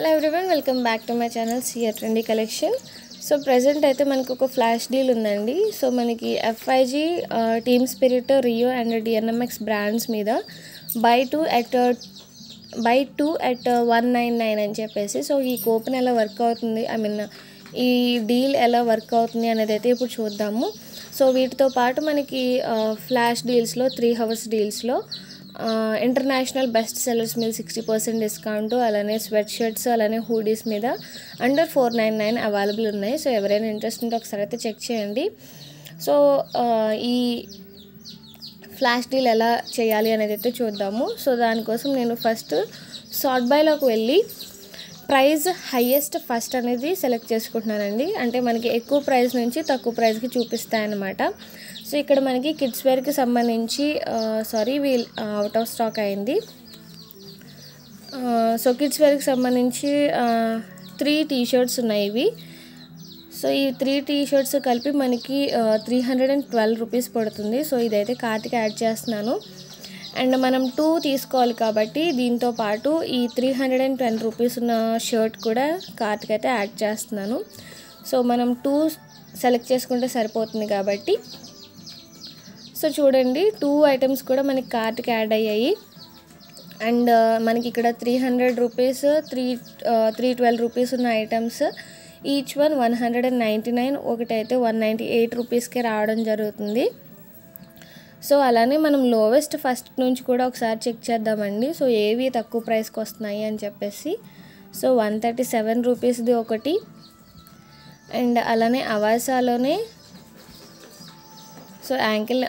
hello everyone welcome back to my channel CR trendy collection so present అయితే మనకు ఒక flash deal ఉందండి so మనకి FIG team spirit Rio and DNMX brands మీద buy two at buy two at one nine nine అని చెప్పేసి so ఈ coupon ఎలా వర్క్ అవుతుంది ఐ మీన్ ఈ డీల్ ఎలా వర్క్ అవుతుంది అనేది అయితే ఇప్పుడు చూద్దాము సో వీటితో పాటు మనకి ఫ్లాష్ డీల్స్లో త్రీ హవర్స్ డీల్స్లో ఇంటర్నేషనల్ బెస్ట్ సెలర్స్ మీద సిక్స్టీ పర్సెంట్ డిస్కౌంట్ అలానే స్వెట్ షర్ట్స్ అలానే హూడీస్ మీద under four nine nine available ఉన్నాయి సో ఎవరైనా ఇంట్రెస్ట్ ఉంటే ఒకసారి అయితే చెక్ చేయండి సో ఈ ఫ్లాష్ డీల్ ఎలా చేయాలి అనేది అయితే చూద్దాము సో దానికోసం నేను ఫస్ట్ షార్ట్ బైలోకి వెళ్ళి ప్రైజ్ హయ్యెస్ట్ ఫస్ట్ అనేది సెలెక్ట్ చేసుకుంటున్నానండి అంటే మనకి ఎక్కువ ప్రైస్ నుంచి తక్కువ ప్రైస్కి చూపిస్తాయన్నమాట సో ఇక్కడ మనకి కిడ్స్ వేర్కి సంబంధించి sorry we'll out of stock అయింది సో కిడ్స్ వేర్కి సంబంధించి త్రీ టీ షర్ట్స్ ఉన్నాయి ఇవి సో ఈ త్రీ టీ షర్ట్స్ కలిపి మనకి three hundred and twelve rupees పడుతుంది సో ఇదైతే కార్ట్కి యాడ్ చేస్తున్నాను అండ్ మనం టూ తీసుకోవాలి కాబట్టి దీంతో పాటు ఈ three hundred and twenty rupees ఉన్న షర్ట్ కూడా కార్ట్కి అయితే యాడ్ చేస్తున్నాను సో మనం టూ సెలెక్ట్ చేసుకుంటే సరిపోతుంది కాబట్టి సో చూడండి టూ ఐటమ్స్ కూడా మనకి కార్ట్కి యాడ్ అయ్యాయి అండ్ uh, మనకి ఇక్కడ three hundred rupees three three twelve rupees ఉన్న items each one one hundred and ninety nine ఒకటి అయితే వన్ నైంటీ ఎయిట్ రూపీస్కే రావడం జరుగుతుంది సో అలానే మనం లోవెస్ట్ ఫస్ట్ నుంచి కూడా ఒకసారి చెక్ చేద్దామండి సో ఏవి తక్కువ ప్రైస్కి వస్తున్నాయి అని చెప్పేసి సో వన్ థర్టీ సెవెన్ రూపీస్ది ఒకటి అండ్ అలానే అవాసాలోనే so ankle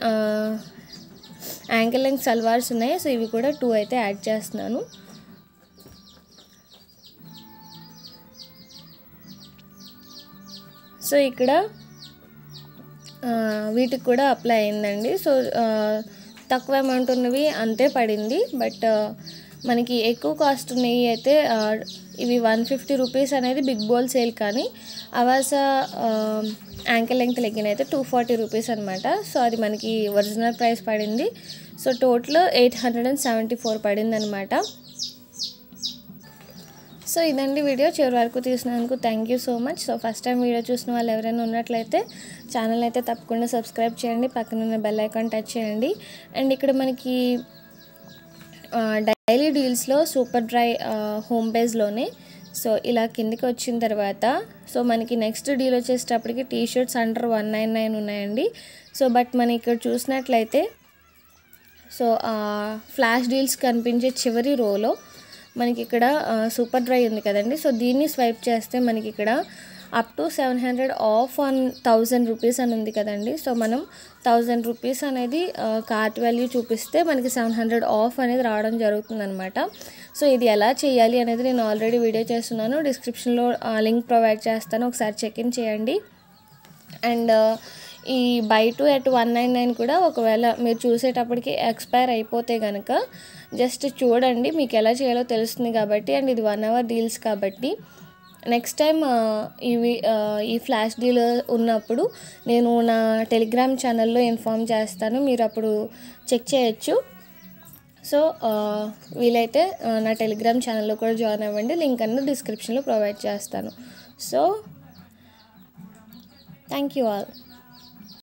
ankle length salwars ఉన్నాయి సో ఇవి కూడా టూ అయితే యాడ్ చేస్తున్నాను సో ఇక్కడ వీటికి కూడా అప్లై అయిందండి సో తక్కువ అమౌంట్ ఉన్నవి అంతే పడింది బట్ మనకి ఎక్కువ కాస్ట్ ఉన్నాయి అయితే ఇవి వన్ ఫిఫ్టీ రూపీస్ అనేది బిగ్ బోల్ సేల్ కానీ అవాస యాంకిల్ లెంగ్త్ లెగ్గిన అయితే టూ ఫార్టీ రూపీస్ అనమాట సో అది మనకి ఒరిజినల్ ప్రైస్ పడింది so total eight hundred and seventy four పడింది అనమాట సో ఇదండి వీడియో చివరి వరకు తీసినందుకు thank you so much so first time video చూసిన వాళ్ళు ఎవరైనా ఉన్నట్లయితే ఛానల్ అయితే తప్పకుండా సబ్స్క్రైబ్ చేయండి పక్కనున్న బెల్ ఐకాన్ టచ్ చేయండి అండ్ ఇక్కడ మనకి డైలీ డీల్స్లో సూపర్ డ్రై హోమ్ పేజ్లోనే సో ఇలా కిందికి వచ్చిన తర్వాత సో మనకి నెక్స్ట్ డీల్ వచ్చేటప్పటికి T shirts under one nine nine ఉన్నాయండి సో బట్ మనం ఇక్కడ చూసినట్లయితే సో ఫ్లాష్ డీల్స్ కనిపించే చివరి రోలో మనకి ఇక్కడ సూపర్ డ్రై ఉంది కదండి సో దీన్ని స్వైప్ చేస్తే మనకి ఇక్కడ up to seven hundred off one thousand rupees అని ఉంది కదండి సో మనం థౌజండ్ రూపీస్ అనేది కార్ట్ వాల్యూ చూపిస్తే మనకి సెవెన్ హండ్రెడ్ ఆఫ్ అనేది రావడం జరుగుతుంది అనమాట సో ఇది ఎలా చేయాలి అనేది నేను ఆల్రెడీ వీడియో చేస్తున్నాను డిస్క్రిప్షన్లో లింక్ ప్రొవైడ్ చేస్తాను ఒకసారి చెక్ ఇన్ చేయండి అండ్ ఈ buy two at one nine nine కూడా ఒకవేళ మీరు చూసేటప్పటికి ఎక్స్పైర్ అయిపోతే కనుక జస్ట్ చూడండి మీకు ఎలా చేయాలో తెలుస్తుంది కాబట్టి అండ్ ఇది వన్ అవర్ డీల్స్ కాబట్టి నెక్స్ట్ టైం ఇవి ఈ ఫ్లాష్ డీల్ ఉన్నప్పుడు నేను నా టెలిగ్రామ్ ఛానల్లో ఇన్ఫామ్ చేస్తాను మీరు అప్పుడు చెక్ చేయొచ్చు సో వీలైతే నా టెలిగ్రామ్ ఛానల్లో కూడా జాయిన్ అవ్వండి లింక్ అన్నీ డిస్క్రిప్షన్లో ప్రొవైడ్ చేస్తాను సో థ్యాంక్ యూ ఆల్